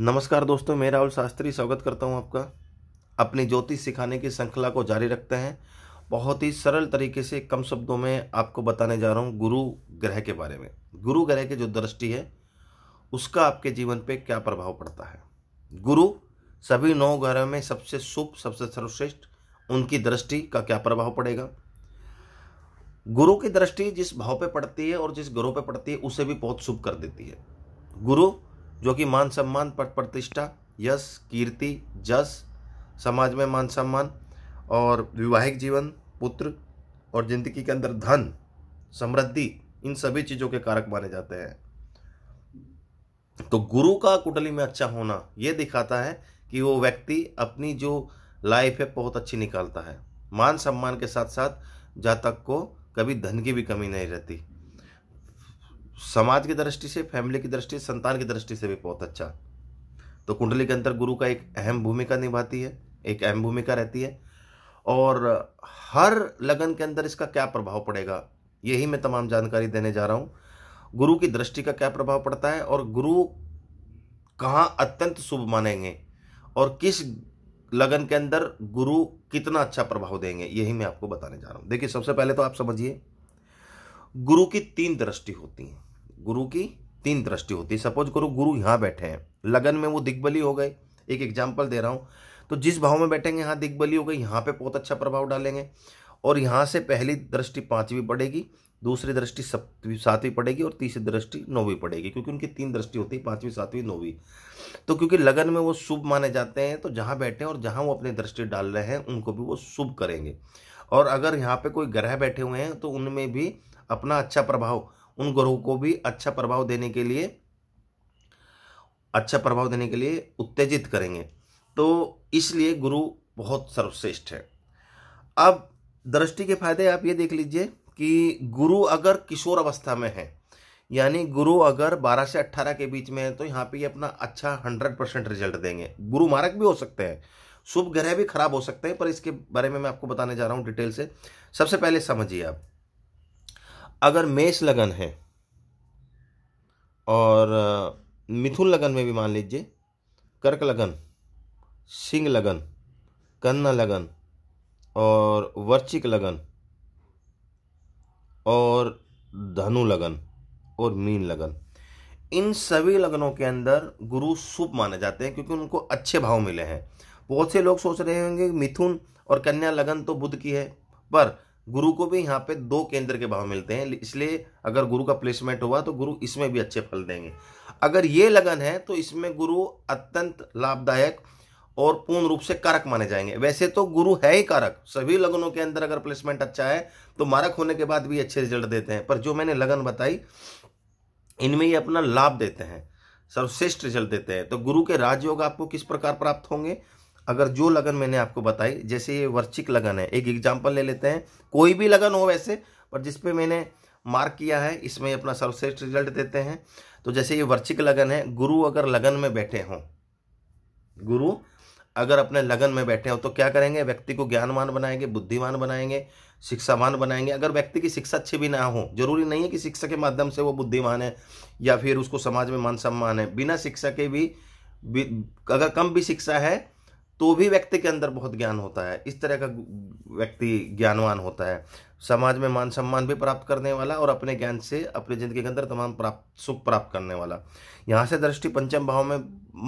नमस्कार दोस्तों मैं राहुल शास्त्री स्वागत करता हूं आपका अपनी ज्योतिष सिखाने की श्रृंखला को जारी रखते हैं बहुत ही सरल तरीके से कम शब्दों में आपको बताने जा रहा हूं गुरु ग्रह के बारे में गुरु ग्रह की जो दृष्टि है उसका आपके जीवन पे क्या प्रभाव पड़ता है गुरु सभी नौ ग्रह में सबसे शुभ सबसे सर्वश्रेष्ठ उनकी दृष्टि का क्या प्रभाव पड़ेगा गुरु की दृष्टि जिस भाव पे पड़ती है और जिस ग्रह पे पड़ती है उसे भी बहुत शुभ कर देती है गुरु जो कि मान सम्मान पद प्रतिष्ठा यश कीर्ति जस समाज में मान सम्मान और विवाहिक जीवन पुत्र और जिंदगी के अंदर धन समृद्धि इन सभी चीज़ों के कारक माने जाते हैं तो गुरु का कुंडली में अच्छा होना यह दिखाता है कि वो व्यक्ति अपनी जो लाइफ है बहुत अच्छी निकालता है मान सम्मान के साथ साथ जातक को कभी धन की भी कमी नहीं रहती समाज की दृष्टि से फैमिली की दृष्टि से संतान की दृष्टि से भी बहुत अच्छा तो कुंडली के अंतर गुरु का एक अहम भूमिका निभाती है एक अहम भूमिका रहती है और हर लगन के अंदर इसका क्या प्रभाव पड़ेगा यही मैं तमाम जानकारी देने जा रहा हूँ गुरु की दृष्टि का क्या प्रभाव पड़ता है और गुरु कहाँ अत्यंत शुभ मानेंगे और किस लगन के अंदर गुरु कितना अच्छा प्रभाव देंगे यही मैं आपको बताने जा रहा हूँ देखिए सबसे पहले तो आप समझिए गुरु की तीन दृष्टि होती हैं गुरु की तीन दृष्टि होती है सपोज करो गुरु यहाँ बैठे हैं लगन में वो दिग्बली हो गए एक एग्जाम्पल दे रहा हूँ तो जिस भाव में बैठेंगे यहाँ दिग्बली हो गई यहाँ पे बहुत अच्छा प्रभाव डालेंगे और यहाँ से पहली दृष्टि पाँचवीं पड़ेगी दूसरी दृष्टि सप्तवी सातवीं पड़ेगी और तीसरी दृष्टि नौवीं पड़ेगी क्योंकि उनकी तीन दृष्टि होती है पाँचवीं सातवीं नौवीं तो क्योंकि लगन में वो शुभ माने जाते हैं तो जहाँ बैठे हैं और जहाँ वो अपनी दृष्टि डाल रहे हैं उनको भी वो शुभ करेंगे और अगर यहाँ पे कोई ग्रह बैठे हुए हैं तो उनमें भी अपना अच्छा प्रभाव उन ग्रहों को भी अच्छा प्रभाव देने के लिए अच्छा प्रभाव देने के लिए उत्तेजित करेंगे तो इसलिए गुरु बहुत सर्वश्रेष्ठ है अब दृष्टि के फायदे आप ये देख लीजिए कि गुरु अगर किशोर अवस्था में है यानी गुरु अगर 12 से 18 के बीच में है तो यहाँ पे ये अपना अच्छा 100 परसेंट रिजल्ट देंगे गुरु मारक भी हो सकते हैं शुभ ग्रह भी खराब हो सकते हैं पर इसके बारे में मैं आपको बताने जा रहा हूँ डिटेल से सबसे पहले समझिए आप अगर मेष लगन है और मिथुन लगन में भी मान लीजिए कर्क लगन सिंह लगन कन्ना लगन और वर्चिक लगन और धनु लगन और मीन लगन इन सभी लगनों के अंदर गुरु शुभ माने जाते हैं क्योंकि उनको अच्छे भाव मिले हैं बहुत से लोग सोच रहे होंगे मिथुन और कन्या लगन तो बुद्ध की है पर गुरु को भी यहाँ पे दो केंद्र के भाव मिलते हैं इसलिए अगर गुरु का प्लेसमेंट हुआ तो गुरु इसमें भी अच्छे फल देंगे अगर ये लगन है तो इसमें गुरु अत्यंत लाभदायक और पूर्ण रूप से कारक माने जाएंगे वैसे तो गुरु है ही कारक सभी लगनों के अंदर अगर प्लेसमेंट अच्छा है तो मारक होने के बाद भी अच्छे रिजल्ट देते हैं पर जो मैंने लगन बताई इनमें ये अपना लाभ देते हैं सर्वश्रेष्ठ रिजल्ट देते हैं तो गुरु के राजयोग आपको किस प्रकार प्राप्त होंगे अगर जो लगन मैंने आपको बताई जैसे ये वर्चिक लगन है एक एग्जाम्पल ले लेते हैं कोई भी लगन हो वैसे पर जिसपे मैंने मार्क किया है इसमें अपना सर्वश्रेष्ठ रिजल्ट देते हैं तो जैसे ये वर्चिक लगन है गुरु अगर लगन में बैठे हों गुरु अगर अपने लगन में बैठे हो तो क्या करेंगे व्यक्ति को ज्ञानवान बनाएंगे बुद्धिमान बनाएंगे शिक्षावान बनाएंगे अगर व्यक्ति की शिक्षा अच्छी भी ना हो जरूरी नहीं है कि शिक्षा के माध्यम से वो बुद्धिमान है या फिर उसको समाज में मान सम्मान है बिना शिक्षा के भी, भी अगर कम भी शिक्षा है तो भी व्यक्ति के अंदर बहुत ज्ञान होता है इस तरह का व्यक्ति ज्ञानवान होता है समाज में मान सम्मान भी प्राप्त करने वाला और अपने ज्ञान से अपने ज़िंदगी के अंदर तमाम प्राप्त सुख प्राप्त करने वाला यहाँ से दृष्टि पंचम भाव में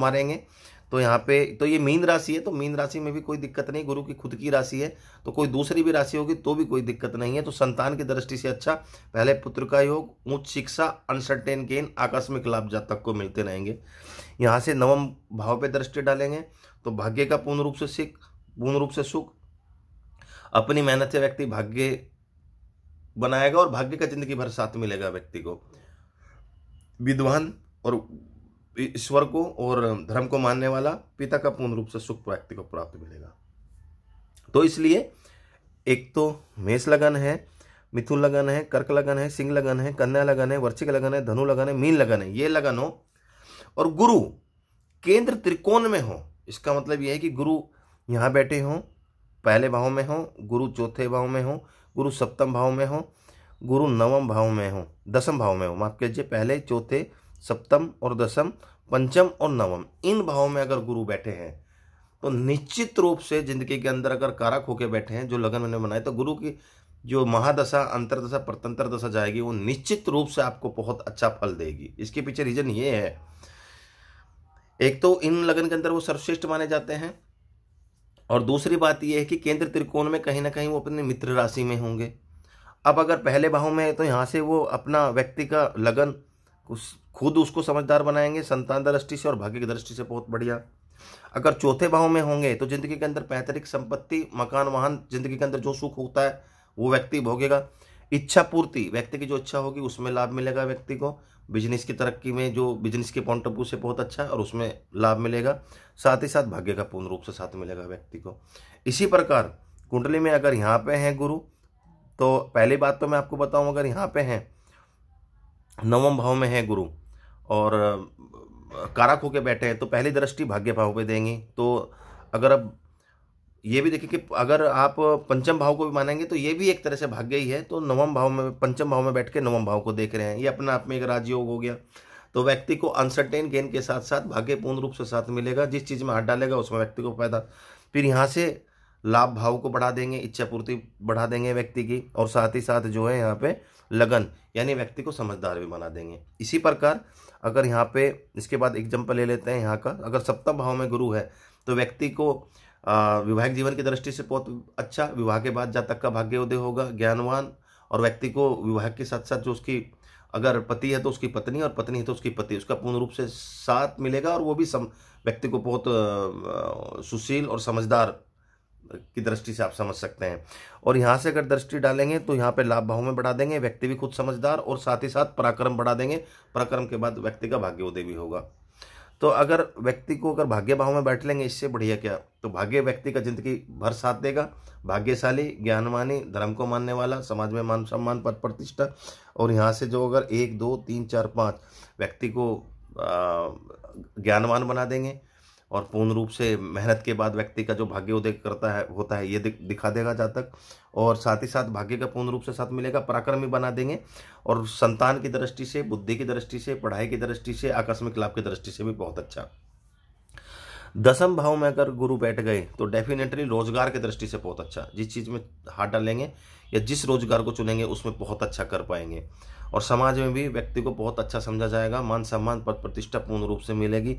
मारेंगे तो यहाँ पे तो ये मीन राशि है तो मीन राशि में भी कोई दिक्कत नहीं गुरु की खुद की राशि है तो कोई दूसरी भी राशि होगी तो भी कोई दिक्कत नहीं है तो संतान की दृष्टि से अच्छा पहले पुत्र का योग उच्च शिक्षा अनसर्टेन गेन आकस्मिक लाभ जातक को मिलते रहेंगे यहाँ से नवम भाव पे दृष्टि डालेंगे तो भाग्य का पूर्ण रूप से सिख पूर्ण रूप से सुख अपनी मेहनत से व्यक्ति भाग्य बनाएगा और भाग्य का जिंदगी भर साथ मिलेगा व्यक्ति को विद्वान और ईश्वर को और धर्म को मानने वाला पिता का पूर्ण रूप से सुख व्यक्ति को प्राप्त मिलेगा तो इसलिए एक तो मेष लगन है मिथुन लगन है कर्क लगन है सिंह लगन है कन्या लगन है वर्षिक लगन है धनु लगन है मीन लगन है ये लगन हो और गुरु केंद्र त्रिकोण में हो इसका मतलब यह है कि गुरु यहाँ बैठे हों पहले भाव में हों गुरु चौथे भाव में हों गुरु सप्तम भाव में हों गुरु नवम भाव में हों दसम भाव में हों माफ कीजिए पहले चौथे सप्तम और दसम पंचम और नवम इन भावों में अगर गुरु बैठे हैं तो निश्चित रूप से जिंदगी के अंदर अगर कारक होके बैठे हैं जो लगन मैंने बनाए तो गुरु की जो महादशा अंतरदशा प्रतंत्र दशा जाएगी वो निश्चित रूप से आपको बहुत अच्छा फल देगी इसके पीछे रीजन ये है एक तो इन लगन के अंदर वो सर्वश्रेष्ठ माने जाते हैं और दूसरी बात यह है कि केंद्र त्रिकोण में कहीं ना कहीं वो अपने मित्र राशि में होंगे अब अगर पहले भाव में है तो यहाँ से वो अपना व्यक्ति का लगन उस खुद उसको समझदार बनाएंगे संतान दृष्टि से और भाग्य की दृष्टि से बहुत बढ़िया अगर चौथे भाव में होंगे तो जिंदगी के अंदर पैतृक संपत्ति मकान वाहन जिंदगी के अंदर जो सुख होता है वो व्यक्ति भोगेगा इच्छा पूर्ति व्यक्ति की जो इच्छा होगी उसमें लाभ मिलेगा व्यक्ति को बिजनेस की तरक्की में जो बिजनेस के पॉइंट ऑफ व्यू से बहुत अच्छा है और उसमें लाभ मिलेगा साथ ही साथ भाग्य का पूर्ण रूप से साथ मिलेगा व्यक्ति को इसी प्रकार कुंडली में अगर यहाँ पे हैं गुरु तो पहली बात तो मैं आपको बताऊँ अगर यहाँ पे हैं नवम भाव में हैं गुरु और कारक होके बैठे हैं तो पहली दृष्टि भाग्य भाव पर देंगे तो अगर अब ये भी देखिए कि अगर आप पंचम भाव को भी मानेंगे तो ये भी एक तरह से भाग्य ही है तो नवम भाव में पंचम भाव में बैठ के नवम भाव को देख रहे हैं ये अपने आप में एक राजयोग हो गया तो व्यक्ति को अनसर्टेन गेन के साथ साथ भाग्य पूर्ण रूप से साथ मिलेगा जिस चीज़ में हाथ डालेगा उसमें व्यक्ति को फायदा फिर यहाँ से लाभ भाव को बढ़ा देंगे इच्छा पूर्ति बढ़ा देंगे व्यक्ति की और साथ ही साथ जो है यहाँ पे लगन यानी व्यक्ति को समझदार भी बना देंगे इसी प्रकार अगर यहाँ पे इसके बाद एग्जाम्पल ले लेते हैं यहाँ का अगर सप्तम भाव में गुरु है तो व्यक्ति को विवाहिक जीवन की दृष्टि से बहुत अच्छा विवाह के बाद जातक का भाग्योदय होगा ज्ञानवान और व्यक्ति को विवाह के साथ साथ जो उसकी अगर पति है तो उसकी पत्नी और पत्नी है तो उसकी पति उसका पूर्ण रूप से साथ मिलेगा और वो भी सम व्यक्ति को बहुत सुशील और समझदार की दृष्टि से आप समझ सकते हैं और यहाँ से अगर दृष्टि डालेंगे तो यहाँ पे लाभ भाव में बढ़ा देंगे व्यक्ति भी खुद समझदार और साथ ही साथ पराक्रम बढ़ा देंगे पराक्रम के बाद व्यक्ति का भाग्योदय भी होगा तो अगर व्यक्ति को अगर भाग्य भाव में बैठ लेंगे इससे बढ़िया क्या तो भाग्य व्यक्ति का जिंदगी भर साथ देगा भाग्यशाली ज्ञानवानी धर्म को मानने वाला समाज में मान सम्मान पद प्रतिष्ठा और यहाँ से जो अगर एक दो तीन चार पाँच व्यक्ति को ज्ञानवान बना देंगे और पूर्ण रूप से मेहनत के बाद व्यक्ति का जो भाग्य उदय करता है होता है ये दिखा देगा जातक और साथ ही साथ भाग्य का पूर्ण रूप से साथ मिलेगा पराक्रमी बना देंगे और संतान की दृष्टि से बुद्धि की दृष्टि से पढ़ाई की दृष्टि से आकस्मिक लाभ की दृष्टि से भी बहुत अच्छा दसम भाव में अगर गुरु बैठ गए तो डेफिनेटली रोजगार की दृष्टि से बहुत अच्छा जिस चीज़ में हाथ डालेंगे या जिस रोजगार को चुनेंगे उसमें बहुत अच्छा कर पाएंगे और समाज में भी व्यक्ति को बहुत अच्छा समझा जाएगा मान सम्मान पद प्रतिष्ठा पूर्ण रूप से मिलेगी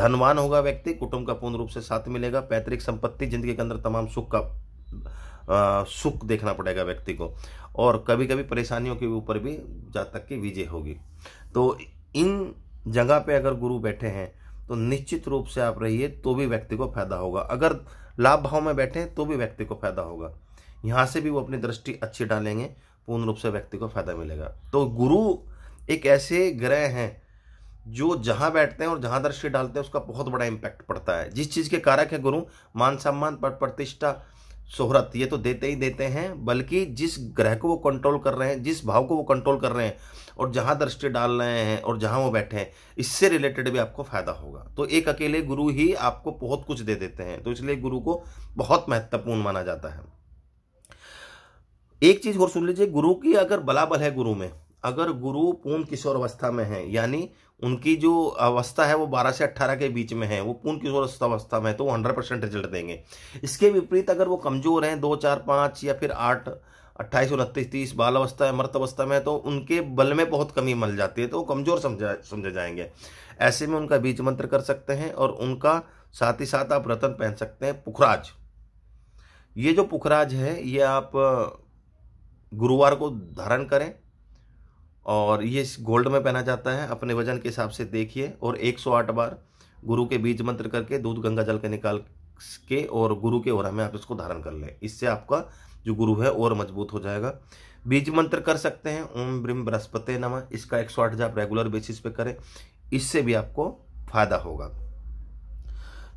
धनवान होगा व्यक्ति कुटुंब का पूर्ण रूप से साथ मिलेगा पैतृक संपत्ति जिंदगी के अंदर तमाम सुख का सुख देखना पड़ेगा व्यक्ति को और कभी कभी परेशानियों के ऊपर भी जातक की विजय होगी तो इन जगह पे अगर गुरु बैठे हैं तो निश्चित रूप से आप रहिए तो भी व्यक्ति को फायदा होगा अगर लाभ भाव में बैठे तो भी व्यक्ति को फायदा होगा यहाँ से भी वो अपनी दृष्टि अच्छी डालेंगे पूर्ण रूप से व्यक्ति को फायदा मिलेगा तो गुरु एक ऐसे ग्रह हैं जो जहाँ बैठते हैं और जहाँ दृष्टि डालते हैं उसका बहुत बड़ा इम्पैक्ट पड़ता है जिस चीज़ के कारक है गुरु मान सम्मान पद प्रतिष्ठा शोहरत ये तो देते ही देते हैं बल्कि जिस ग्रह को वो कंट्रोल कर रहे हैं जिस भाव को वो कंट्रोल कर रहे हैं और जहाँ दृष्टि डाल रहे हैं और जहाँ वो बैठे हैं इससे रिलेटेड भी आपको फायदा होगा तो एक अकेले गुरु ही आपको बहुत कुछ दे देते हैं तो इसलिए गुरु को बहुत महत्वपूर्ण माना जाता है एक चीज़ और सुन लीजिए गुरु की अगर बलाबल है गुरु में अगर गुरु पूर्ण किशोर अवस्था में है यानी उनकी जो अवस्था है वो 12 से 18 के बीच में है वो पूर्ण किशोर अवस्था में है तो वो 100 परसेंट रिजल्ट देंगे इसके विपरीत अगर वो कमजोर हैं दो चार पाँच या फिर आठ अट्ठाईस उनतीस तीस बाल अवस्था है मृत अवस्था में है तो उनके बल में बहुत कमी मल जाती है तो वो कमजोर समझा समझे जाएंगे ऐसे में उनका बीज मंत्र कर सकते हैं और उनका साथ ही साथ आप रतन पहन सकते हैं पुखराज ये जो पुखराज है ये आप गुरुवार को धारण करें और ये गोल्ड में पहना जाता है अपने वजन के हिसाब से देखिए और 108 बार गुरु के बीज मंत्र करके दूध गंगा जल के निकाल के और गुरु के ओरा में आप इसको धारण कर लें इससे आपका जो गुरु है और मजबूत हो जाएगा बीज मंत्र कर सकते हैं ओम ब्रिम बृहस्पति नम इसका एक सौ जाप रेगुलर बेसिस पे करें इससे भी आपको फायदा होगा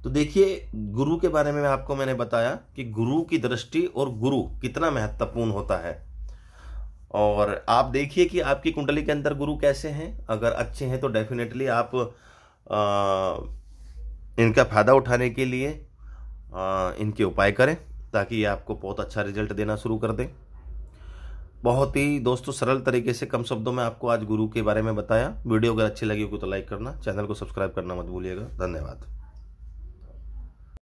तो देखिए गुरु के बारे में आपको मैंने बताया कि गुरु की दृष्टि और गुरु कितना महत्वपूर्ण होता है और आप देखिए कि आपकी कुंडली के अंदर गुरु कैसे हैं अगर अच्छे हैं तो डेफिनेटली आप आ, इनका फ़ायदा उठाने के लिए आ, इनके उपाय करें ताकि ये आपको बहुत अच्छा रिजल्ट देना शुरू कर दें बहुत ही दोस्तों सरल तरीके से कम शब्दों में आपको आज गुरु के बारे में बताया वीडियो अगर अच्छी लगी हो तो लाइक करना चैनल को सब्सक्राइब करना मत भूलिएगा धन्यवाद